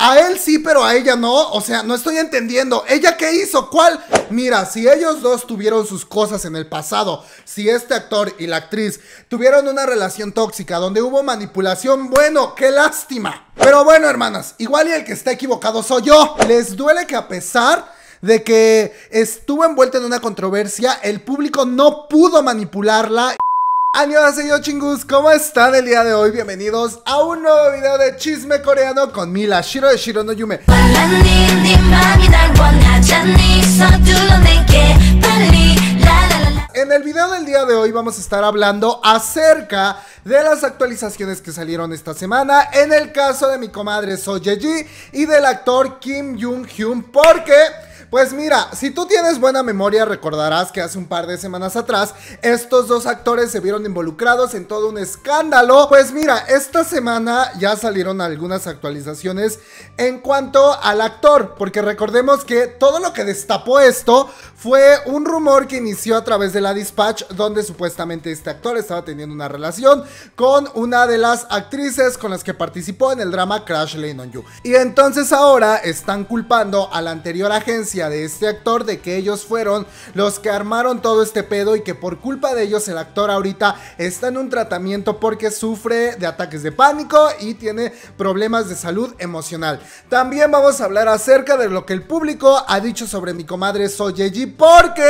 A él sí, pero a ella no. O sea, no estoy entendiendo. ¿Ella qué hizo? ¿Cuál? Mira, si ellos dos tuvieron sus cosas en el pasado, si este actor y la actriz tuvieron una relación tóxica donde hubo manipulación, bueno, qué lástima. Pero bueno, hermanas, igual y el que está equivocado soy yo. Les duele que a pesar de que estuvo envuelta en una controversia, el público no pudo manipularla. Año chingus, ¿cómo están el día de hoy? Bienvenidos a un nuevo video de chisme coreano con Mila Shiro de Shiro no Yume. En el video del día de hoy vamos a estar hablando acerca de las actualizaciones que salieron esta semana en el caso de mi comadre Ji y del actor Kim Jung-hyun porque pues mira, si tú tienes buena memoria recordarás que hace un par de semanas atrás estos dos actores se vieron involucrados en todo un escándalo. Pues mira, esta semana ya salieron algunas actualizaciones en cuanto al actor, porque recordemos que todo lo que destapó esto fue un rumor que inició a través de la dispatch donde supuestamente este actor estaba teniendo una relación con una de las actrices con las que participó en el drama Crash Lane on You. Y entonces ahora están culpando a la anterior agencia de este actor de que ellos fueron los que armaron todo este pedo y que por culpa de ellos el actor ahorita está en un tratamiento porque sufre de ataques de pánico y tiene problemas de salud emocional. También vamos a hablar acerca de lo que el público ha dicho sobre mi comadre Soyeji porque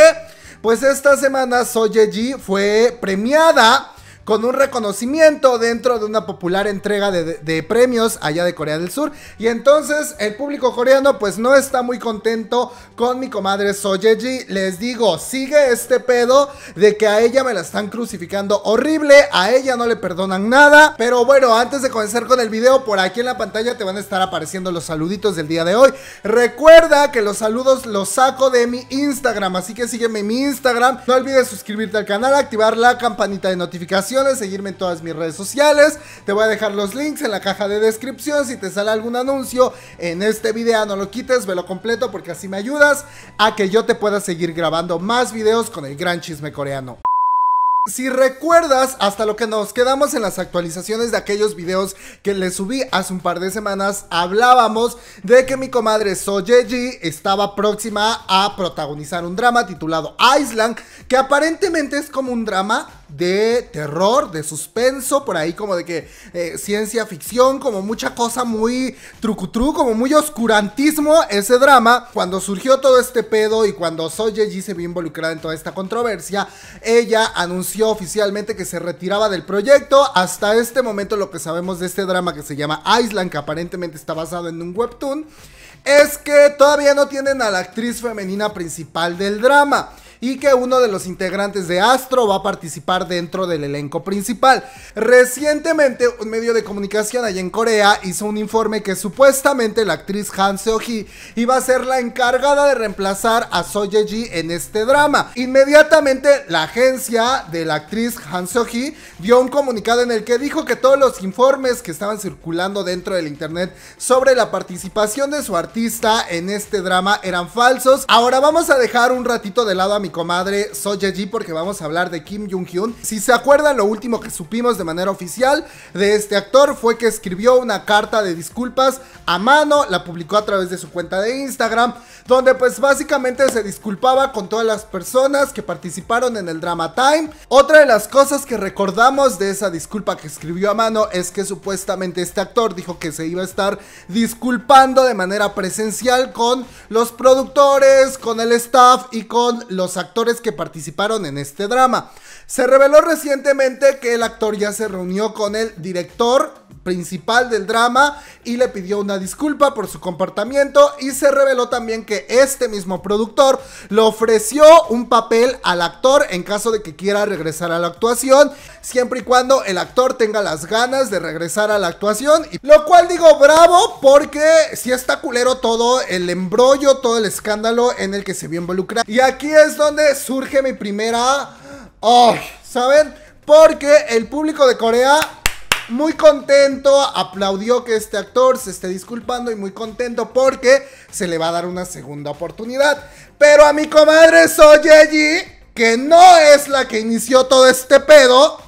pues esta semana Soyeji fue premiada con un reconocimiento dentro de una popular entrega de, premios allá de Corea del Sur. Y entonces el público coreano pues no está muy contento con mi comadre Soyeji. Les digo, sigue este pedo de que a ella me la están crucificando horrible, a ella no le perdonan nada. Pero bueno, antes de comenzar con el video, por aquí en la pantalla te van a estar apareciendo los saluditos del día de hoy. Recuerda que los saludos los saco de mi Instagram, así que sígueme en mi Instagram. No olvides suscribirte al canal, activar la campanita de notificación seguirme en todas mis redes sociales. Te voy a dejar los links en la caja de descripción. Si te sale algún anuncio en este video, no lo quites, velo completo porque así me ayudas a que yo te pueda seguir grabando más videos con el gran chisme coreano. Si recuerdas, hasta lo que nos quedamos en las actualizaciones de aquellos videos que les subí hace un par de semanas, hablábamos de que mi comadre Ji estaba próxima a protagonizar un drama titulado Island, que aparentemente es como un drama de terror, de suspenso, por ahí como de que eh, ciencia ficción, como mucha cosa muy trucutru, como muy oscurantismo ese drama. Cuando surgió todo este pedo y cuando G se vio involucrada en toda esta controversia, ella anunció oficialmente que se retiraba del proyecto. Hasta este momento lo que sabemos de este drama que se llama Island, que aparentemente está basado en un webtoon, es que todavía no tienen a la actriz femenina principal del drama y que uno de los integrantes de Astro va a participar dentro del elenco principal. Recientemente, un medio de comunicación allá en Corea hizo un informe que supuestamente la actriz Han Seo-hee iba a ser la encargada de reemplazar a So Ye-ji en este drama. Inmediatamente, la agencia de la actriz Han Seo-hee dio un comunicado en el que dijo que todos los informes que estaban circulando dentro del internet sobre la participación de su artista en este drama eran falsos. Ahora vamos a dejar un ratito de lado a mi comadre Soja G porque vamos a hablar de Kim Jung hyun Si se acuerdan, lo último que supimos de manera oficial de este actor fue que escribió una carta de disculpas a mano, la publicó a través de su cuenta de Instagram, donde pues básicamente se disculpaba con todas las personas que participaron en el drama Time. Otra de las cosas que recordamos de esa disculpa que escribió a mano es que supuestamente este actor dijo que se iba a estar disculpando de manera presencial con los productores, con el staff y con los actores que participaron en este drama. Se reveló recientemente que el actor ya se reunió con el director principal del drama y le pidió una disculpa por su comportamiento y se reveló también que este mismo productor le ofreció un papel al actor en caso de que quiera regresar a la actuación, siempre y cuando el actor tenga las ganas de regresar a la actuación, lo cual digo bravo porque si está culero todo el embrollo, todo el escándalo en el que se vio involucrado. Y aquí es donde surge mi primera... Oh, ¿Saben? Porque el público de Corea muy contento, aplaudió que este actor se esté disculpando y muy contento porque se le va a dar una segunda oportunidad. Pero a mi comadre Soyeji, que no es la que inició todo este pedo,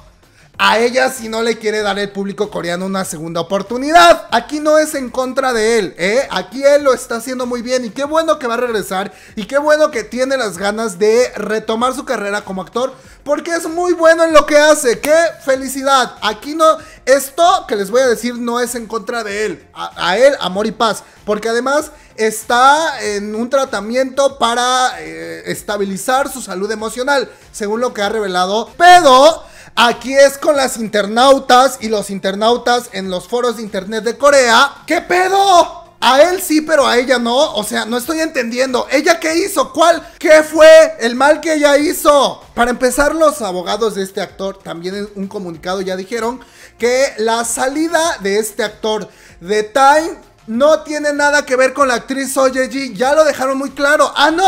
a ella si no le quiere dar el público coreano una segunda oportunidad. Aquí no es en contra de él, ¿eh? Aquí él lo está haciendo muy bien y qué bueno que va a regresar y qué bueno que tiene las ganas de retomar su carrera como actor porque es muy bueno en lo que hace. ¡Qué felicidad! Aquí no, esto que les voy a decir no es en contra de él, a, él, amor y paz, porque además está en un tratamiento para eh, estabilizar su salud emocional, según lo que ha revelado, pero... Aquí es con las internautas y los internautas en los foros de internet de Corea. ¿Qué pedo? A él sí, pero a ella no. O sea, no estoy entendiendo. ¿Ella qué hizo? ¿Cuál? ¿Qué fue el mal que ella hizo? Para empezar, los abogados de este actor, también en un comunicado ya dijeron que la salida de este actor de Time no tiene nada que ver con la actriz Ji. Ya lo dejaron muy claro. ¡Ah, no!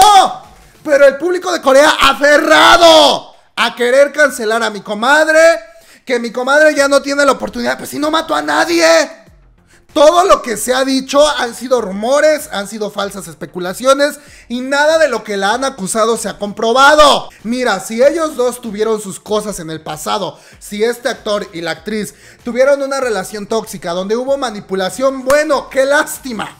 Pero el público de Corea aferrado a querer cancelar a mi comadre, que mi comadre ya no tiene la oportunidad. Pues si no mató a nadie. Todo lo que se ha dicho han sido rumores, han sido falsas especulaciones y nada de lo que la han acusado se ha comprobado. Mira, si ellos dos tuvieron sus cosas en el pasado, si este actor y la actriz tuvieron una relación tóxica donde hubo manipulación, bueno, qué lástima.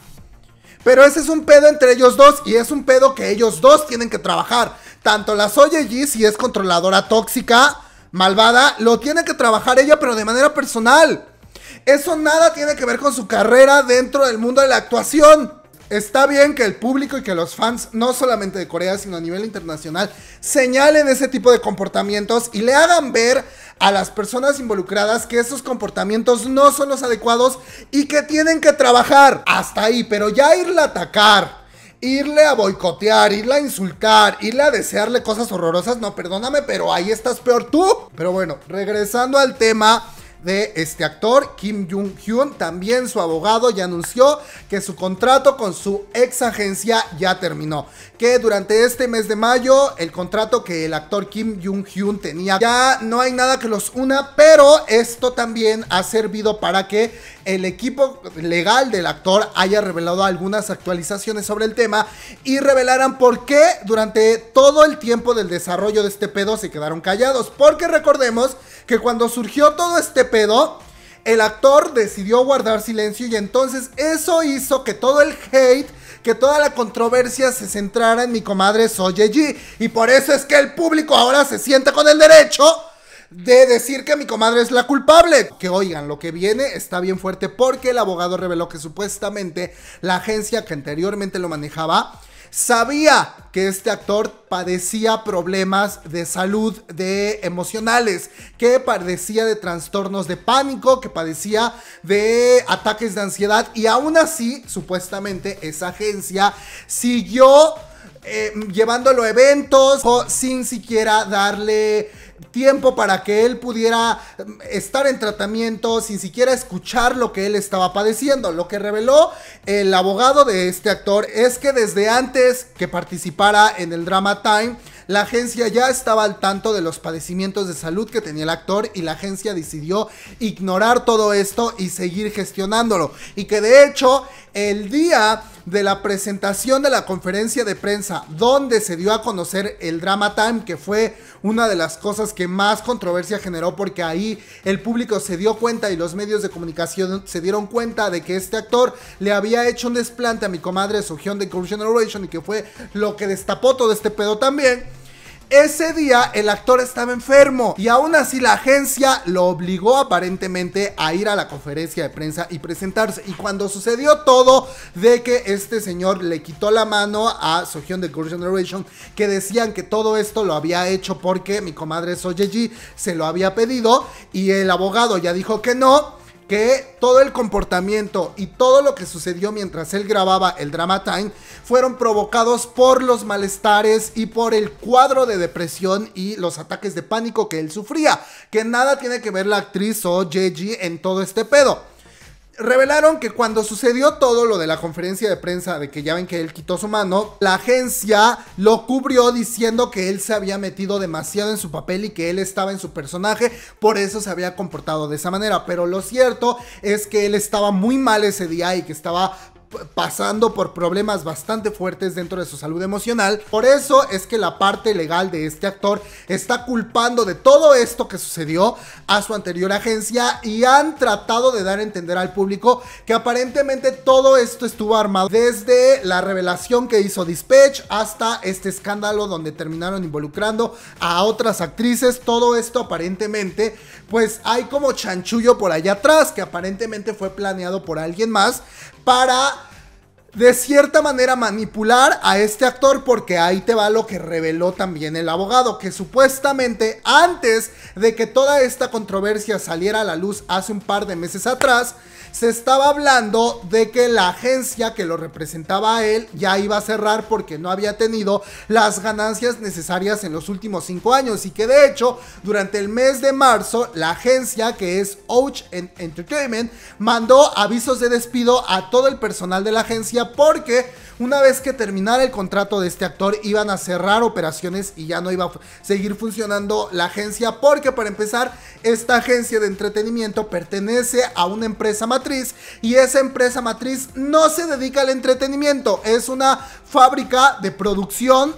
Pero ese es un pedo entre ellos dos y es un pedo que ellos dos tienen que trabajar tanto la Soye si es controladora tóxica, malvada, lo tiene que trabajar ella, pero de manera personal. Eso nada tiene que ver con su carrera dentro del mundo de la actuación. Está bien que el público y que los fans, no solamente de Corea, sino a nivel internacional, señalen ese tipo de comportamientos y le hagan ver a las personas involucradas que esos comportamientos no son los adecuados y que tienen que trabajar hasta ahí, pero ya irla a atacar irle a boicotear, irle a insultar, irle a desearle cosas horrorosas, no, perdóname, pero ahí estás peor tú. Pero bueno, regresando al tema, de este actor, Kim Jung-hyun. También su abogado ya anunció que su contrato con su ex agencia ya terminó. Que durante este mes de mayo, el contrato que el actor Kim Jung-hyun tenía, ya no hay nada que los una, pero esto también ha servido para que el equipo legal del actor haya revelado algunas actualizaciones sobre el tema y revelaran por qué durante todo el tiempo del desarrollo de este pedo se quedaron callados. Porque recordemos que cuando surgió todo este pedo, el actor decidió guardar silencio y entonces eso hizo que todo el hate, que toda la controversia se centrara en mi comadre Soye G. Y por eso es que el público ahora se siente con el derecho de decir que mi comadre es la culpable. Que oigan, lo que viene está bien fuerte porque el abogado reveló que supuestamente la agencia que anteriormente lo manejaba sabía que este actor padecía problemas de salud de emocionales, que padecía de trastornos de pánico, que padecía de ataques de ansiedad y aún así, supuestamente, esa agencia siguió eh, llevándolo a eventos o sin siquiera darle tiempo para que él pudiera mm, estar en tratamiento sin siquiera escuchar lo que él estaba padeciendo. Lo que reveló el abogado de este actor es que desde antes que participara en el drama Time, la agencia ya estaba al tanto de los padecimientos de salud que tenía el actor y la agencia decidió ignorar todo esto y seguir gestionándolo. Y que de hecho el día de la presentación de la conferencia de prensa donde se dio a conocer el Drama Time, que fue una de las cosas que más controversia generó porque ahí el público se dio cuenta y los medios de comunicación se dieron cuenta de que este actor le había hecho un desplante a mi comadre Sojion de Corruption Generation y que fue lo que destapó todo este pedo también. Ese día el actor estaba enfermo y aún así la agencia lo obligó aparentemente a ir a la conferencia de prensa y presentarse. Y cuando sucedió todo de que este señor le quitó la mano a Sohyun de Gold Generation, que decían que todo esto lo había hecho porque mi comadre Soyeji se lo había pedido y el abogado ya dijo que no que todo el comportamiento y todo lo que sucedió mientras él grababa el Drama Time fueron provocados por los malestares y por el cuadro de depresión y los ataques de pánico que él sufría, que nada tiene que ver la actriz o Yeji en todo este pedo. Revelaron que cuando sucedió todo lo de la conferencia de prensa de que ya ven que él quitó su mano, la agencia lo cubrió diciendo que él se había metido demasiado en su papel y que él estaba en su personaje, por eso se había comportado de esa manera. Pero lo cierto es que él estaba muy mal ese día y que estaba pasando por problemas bastante fuertes dentro de su salud emocional. Por eso es que la parte legal de este actor está culpando de todo esto que sucedió a su anterior agencia y han tratado de dar a entender al público que aparentemente todo esto estuvo armado desde la revelación que hizo Dispatch hasta este escándalo donde terminaron involucrando a otras actrices. Todo esto aparentemente pues hay como chanchullo por allá atrás que aparentemente fue planeado por alguien más para de cierta manera manipular a este actor porque ahí te va lo que reveló también el abogado, que supuestamente antes de que toda esta controversia saliera a la luz hace un par de meses atrás, se estaba hablando de que la agencia que lo representaba a él ya iba a cerrar porque no había tenido las ganancias necesarias en los últimos cinco años y que de hecho durante el mes de marzo la agencia que es Ouch Entertainment mandó avisos de despido a todo el personal de la agencia porque una vez que terminara el contrato de este actor iban a cerrar operaciones y ya no iba a seguir funcionando la agencia porque para empezar esta agencia de entretenimiento pertenece a una empresa matriz y esa empresa matriz no se dedica al entretenimiento, es una fábrica de producción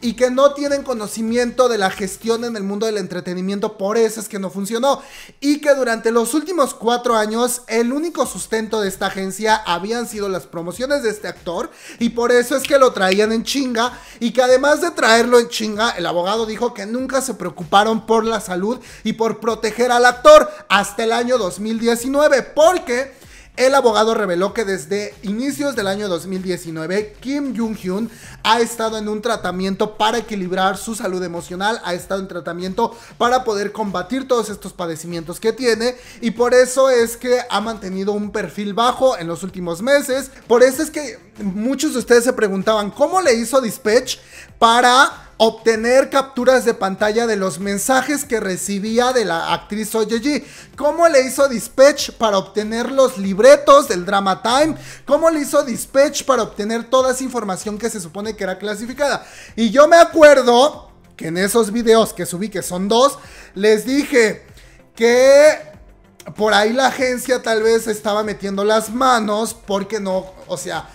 y que no tienen conocimiento de la gestión en el mundo del entretenimiento, por eso es que no funcionó. Y que durante los últimos cuatro años el único sustento de esta agencia habían sido las promociones de este actor y por eso es que lo traían en chinga y que además de traerlo en chinga, el abogado dijo que nunca se preocuparon por la salud y por proteger al actor hasta el año 2019, porque el abogado reveló que desde inicios del año 2019, Kim Jong-hyun ha estado en un tratamiento para equilibrar su salud emocional, ha estado en tratamiento para poder combatir todos estos padecimientos que tiene y por eso es que ha mantenido un perfil bajo en los últimos meses. Por eso es que muchos de ustedes se preguntaban cómo le hizo Dispatch para obtener capturas de pantalla de los mensajes que recibía de la actriz Oyeji. ¿Cómo le hizo Dispatch para obtener los libretos del Drama Time? ¿Cómo le hizo Dispatch para obtener toda esa información que se supone que era clasificada? Y yo me acuerdo que en esos videos que subí, que son dos, les dije que por ahí la agencia tal vez estaba metiendo las manos porque no, o sea,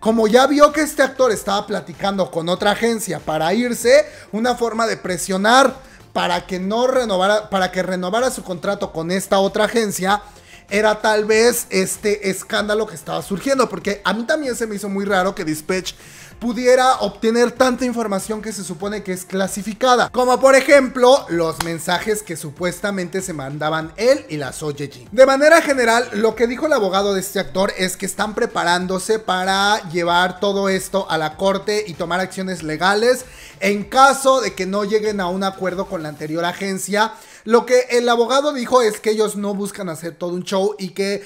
como ya vio que este actor estaba platicando con otra agencia para irse, una forma de presionar para que no renovara, para que renovara su contrato con esta otra agencia, era tal vez este escándalo que estaba surgiendo, porque a mí también se me hizo muy raro que Dispatch pudiera obtener tanta información que se supone que es clasificada. Como por ejemplo, los mensajes que supuestamente se mandaban él y la OJG. De manera general, lo que dijo el abogado de este actor es que están preparándose para llevar todo esto a la corte y tomar acciones legales en caso de que no lleguen a un acuerdo con la anterior agencia lo que el abogado dijo es que ellos no buscan hacer todo un show y que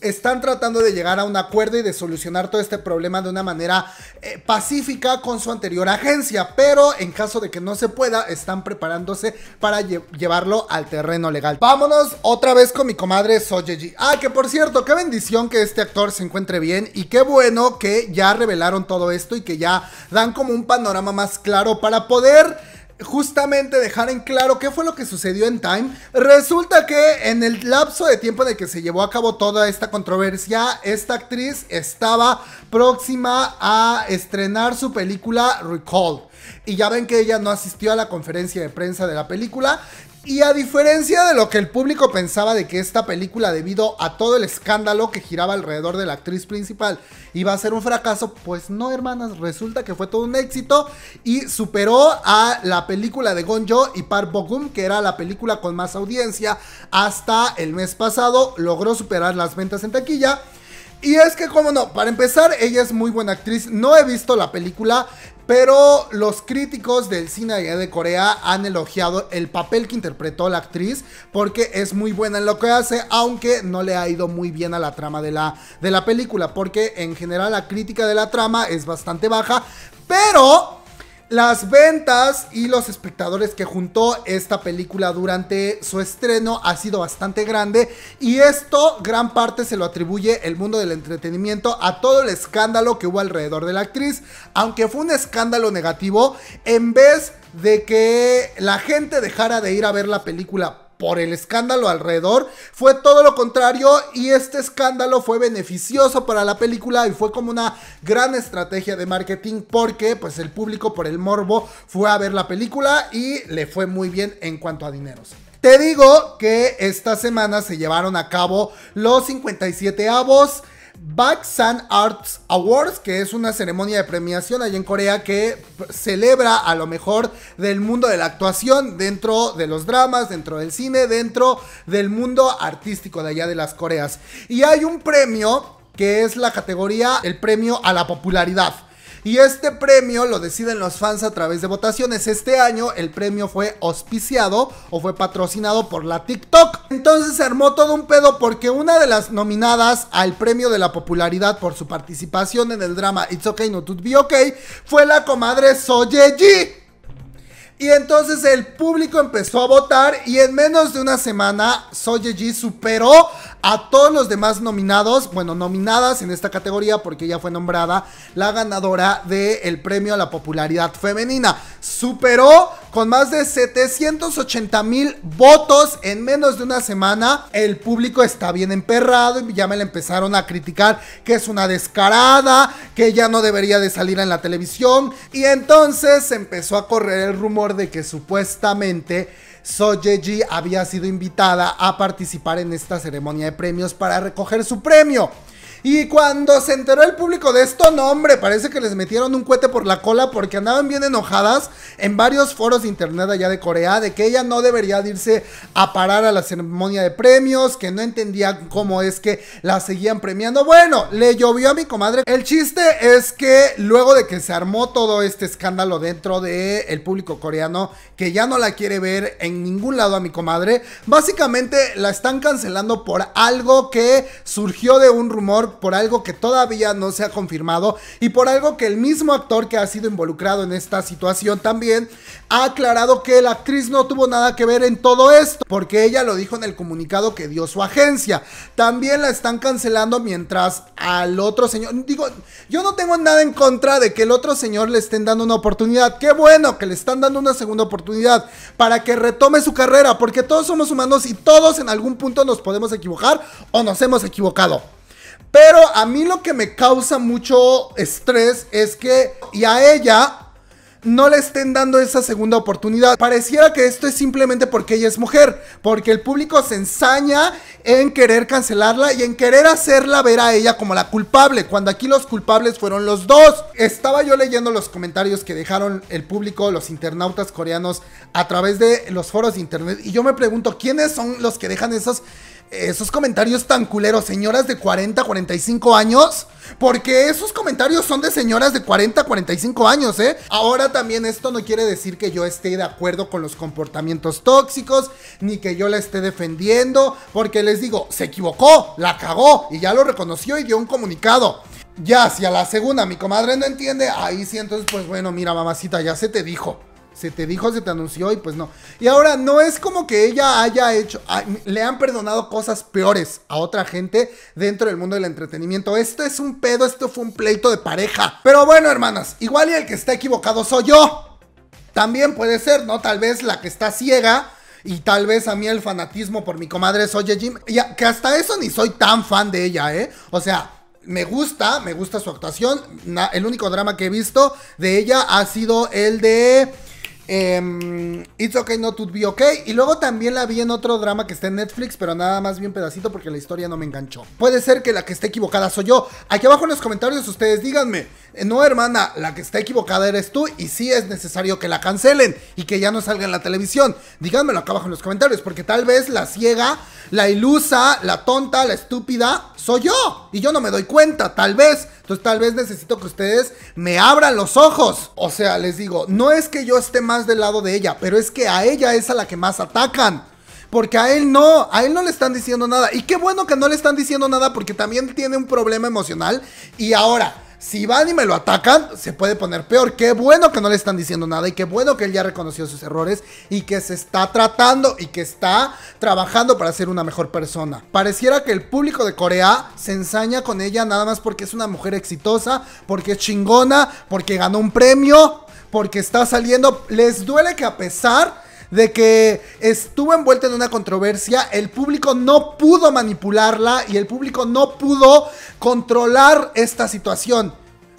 están tratando de llegar a un acuerdo y de solucionar todo este problema de una manera eh, pacífica con su anterior agencia, pero en caso de que no se pueda, están preparándose para llevarlo al terreno legal. Vámonos otra vez con mi comadre Sojeji Ah, que por cierto, qué bendición que este actor se encuentre bien y qué bueno que ya revelaron todo esto y que ya dan como un panorama más claro para poder justamente dejar en claro qué fue lo que sucedió en Time. Resulta que en el lapso de tiempo en el que se llevó a cabo toda esta controversia, esta actriz estaba próxima a estrenar su película Recall. Y ya ven que ella no asistió a la conferencia de prensa de la película y a diferencia de lo que el público pensaba de que esta película, debido a todo el escándalo que giraba alrededor de la actriz principal, iba a ser un fracaso, pues no, hermanas, resulta que fue todo un éxito y superó a la película de Gonjo y Park Bogum, que era la película con más audiencia hasta el mes pasado, logró superar las ventas en taquilla. Y es que, como no, para empezar, ella es muy buena actriz. No he visto la película. Pero los críticos del cine de Corea han elogiado el papel que interpretó la actriz porque es muy buena en lo que hace, aunque no le ha ido muy bien a la trama de la, de la película, porque en general la crítica de la trama es bastante baja, pero las ventas y los espectadores que juntó esta película durante su estreno ha sido bastante grande y esto gran parte se lo atribuye el mundo del entretenimiento a todo el escándalo que hubo alrededor de la actriz. Aunque fue un escándalo negativo, en vez de que la gente dejara de ir a ver la película por el escándalo alrededor, fue todo lo contrario y este escándalo fue beneficioso para la película y fue como una gran estrategia de marketing porque pues el público por el morbo fue a ver la película y le fue muy bien en cuanto a dineros. Te digo que esta semana se llevaron a cabo los 57 avos Baksan Arts Awards, que es una ceremonia de premiación allá en Corea que celebra a lo mejor del mundo de la actuación, dentro de los dramas, dentro del cine, dentro del mundo artístico de allá de las Coreas. Y hay un premio que es la categoría, el premio a la popularidad. Y este premio lo deciden los fans a través de votaciones. Este año el premio fue auspiciado o fue patrocinado por la TikTok. Entonces se armó todo un pedo porque una de las nominadas al premio de la popularidad por su participación en el drama It's Okay No To Be Okay fue la comadre G. Y entonces el público empezó a votar y en menos de una semana Soyeji superó a todos los demás nominados, bueno, nominadas en esta categoría porque ella fue nombrada la ganadora del premio a la popularidad femenina. Superó con más de 780 mil votos en menos de una semana. El público está bien emperrado y ya me la empezaron a criticar que es una descarada, que ya no debería de salir en la televisión. Y entonces empezó a correr el rumor de que supuestamente Soyeji había sido invitada a participar en esta ceremonia de premios para recoger su premio. Y cuando se enteró el público de esto, no, hombre, parece que les metieron un cohete por la cola porque andaban bien enojadas en varios foros de internet allá de Corea de que ella no debería irse a parar a la ceremonia de premios, que no entendía cómo es que la seguían premiando. Bueno, le llovió a mi comadre. El chiste es que luego de que se armó todo este escándalo dentro del público coreano, que ya no la quiere ver en ningún lado a mi comadre, básicamente la están cancelando por algo que surgió de un rumor por algo que todavía no se ha confirmado y por algo que el mismo actor que ha sido involucrado en esta situación también ha aclarado que la actriz no tuvo nada que ver en todo esto, porque ella lo dijo en el comunicado que dio su agencia. También la están cancelando mientras al otro señor, digo, yo no tengo nada en contra de que el otro señor le estén dando una oportunidad. Qué bueno que le están dando una segunda oportunidad para que retome su carrera, porque todos somos humanos y todos en algún punto nos podemos equivocar o nos hemos equivocado. Pero a mí lo que me causa mucho estrés es que, y a ella, no le estén dando esa segunda oportunidad. Pareciera que esto es simplemente porque ella es mujer, porque el público se ensaña en querer cancelarla y en querer hacerla ver a ella como la culpable, cuando aquí los culpables fueron los dos. Estaba yo leyendo los comentarios que dejaron el público, los internautas coreanos, a través de los foros de internet y yo me pregunto, ¿quiénes son los que dejan esas esos comentarios tan culeros, señoras de 40, 45 años. Porque esos comentarios son de señoras de 40, 45 años, ¿eh? Ahora también esto no quiere decir que yo esté de acuerdo con los comportamientos tóxicos, ni que yo la esté defendiendo, porque les digo, se equivocó, la cagó, y ya lo reconoció y dio un comunicado. Ya, si a la segunda mi comadre no entiende, ahí sí, entonces pues bueno, mira mamacita, ya se te dijo se te dijo, se te anunció y pues no. Y ahora no es como que ella haya hecho, le han perdonado cosas peores a otra gente dentro del mundo del entretenimiento. Esto es un pedo, esto fue un pleito de pareja. Pero bueno, hermanas, igual y el que está equivocado soy yo. También puede ser, ¿no? Tal vez la que está ciega. Y tal vez a mí el fanatismo por mi comadre Soy Jim, que hasta eso ni soy tan fan de ella, ¿eh? O sea, me gusta, me gusta su actuación. el único drama que he visto de ella ha sido el de Em, It's Okay Not To Be Okay. Y luego también la vi en otro drama que está en Netflix, pero nada más vi un pedacito porque la historia no me enganchó. Puede ser que la que esté equivocada soy yo. Aquí abajo en los comentarios ustedes díganme, eh, no, hermana, la que está equivocada eres tú y sí es necesario que la cancelen y que ya no salga en la televisión. Díganmelo acá abajo en los comentarios, porque tal vez la ciega, la ilusa, la tonta, la estúpida, soy yo y yo no me doy cuenta, tal vez. Entonces tal vez necesito que ustedes me abran los ojos. O sea, les digo, no es que yo esté más del lado de ella, pero es que a ella es a la que más atacan. Porque a él no, a él no le están diciendo nada. Y qué bueno que no le están diciendo nada porque también tiene un problema emocional. Y ahora, si van y me lo atacan, se puede poner peor. Qué bueno que no le están diciendo nada y qué bueno que él ya reconoció sus errores y que se está tratando y que está trabajando para ser una mejor persona. Pareciera que el público de Corea se ensaña con ella nada más porque es una mujer exitosa, porque es chingona, porque ganó un premio, porque está saliendo. Les duele que a pesar de que estuvo envuelta en una controversia, el público no pudo manipularla y el público no pudo controlar esta situación.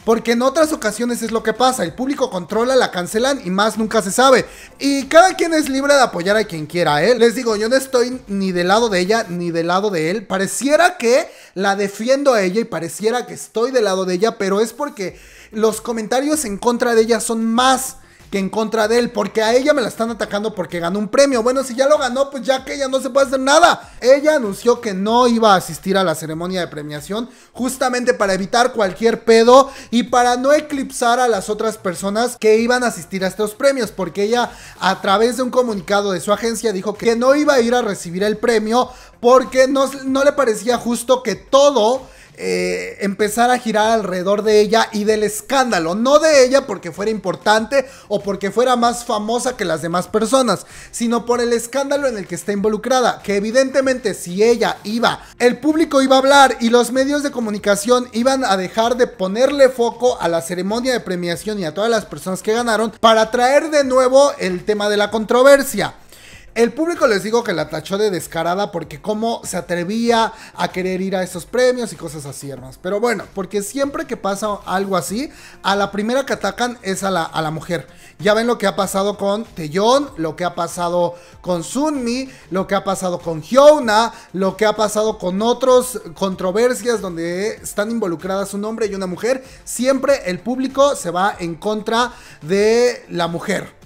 Porque en otras ocasiones es lo que pasa, el público controla, la cancelan y más nunca se sabe. Y cada quien es libre de apoyar a quien quiera, él ¿eh? Les digo, yo no estoy ni del lado de ella ni del lado de él. Pareciera que la defiendo a ella y pareciera que estoy del lado de ella, pero es porque los comentarios en contra de ella son más que en contra de él, porque a ella me la están atacando porque ganó un premio. Bueno, si ya lo ganó, pues ya que ella no se puede hacer nada. Ella anunció que no iba a asistir a la ceremonia de premiación, justamente para evitar cualquier pedo y para no eclipsar a las otras personas que iban a asistir a estos premios, porque ella a través de un comunicado de su agencia dijo que no iba a ir a recibir el premio porque no, no le parecía justo que todo eh, empezar a girar alrededor de ella y del escándalo. No de ella porque fuera importante o porque fuera más famosa que las demás personas, sino por el escándalo en el que está involucrada. Que evidentemente si ella iba, el público iba a hablar y los medios de comunicación iban a dejar de ponerle foco a la ceremonia de premiación y a todas las personas que ganaron para traer de nuevo el tema de la controversia. El público les digo que la tachó de descarada porque cómo se atrevía a querer ir a esos premios y cosas así, hermanos. Pero bueno, porque siempre que pasa algo así, a la primera que atacan es a la, mujer. Ya ven lo que ha pasado con Tellón, lo que ha pasado con Sunmi, lo que ha pasado con Hyuna, lo que ha pasado con otras controversias donde están involucradas un hombre y una mujer. Siempre el público se va en contra de la mujer.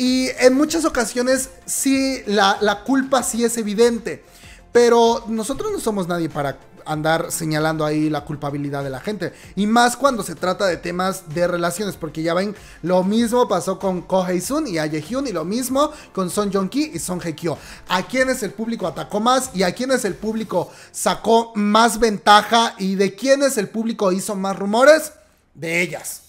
Y en muchas ocasiones sí, la, culpa sí es evidente. Pero nosotros no somos nadie para andar señalando ahí la culpabilidad de la gente. Y más cuando se trata de temas de relaciones. Porque ya ven, lo mismo pasó con Ko sun y Aye Hyun. Y lo mismo con Son Jong-ki y Son Hye-kyo. ¿A quiénes el público atacó más? ¿Y a quiénes el público sacó más ventaja? ¿Y de quiénes el público hizo más rumores? De ellas.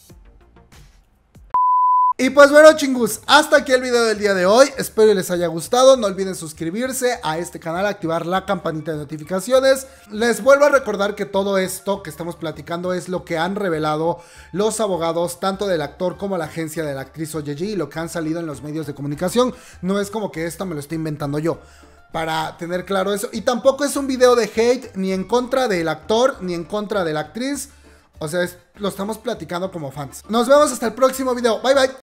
Y pues bueno chingus, hasta aquí el video del día de hoy, espero les haya gustado, no olviden suscribirse a este canal, activar la campanita de notificaciones, les vuelvo a recordar que todo esto que estamos platicando es lo que han revelado los abogados tanto del actor como la agencia de la actriz Oyeji y lo que han salido en los medios de comunicación, no es como que esto me lo estoy inventando yo para tener claro eso. Y tampoco es un video de hate ni en contra del actor ni en contra de la actriz. O sea, lo estamos platicando como fans. Nos vemos hasta el próximo video. Bye bye.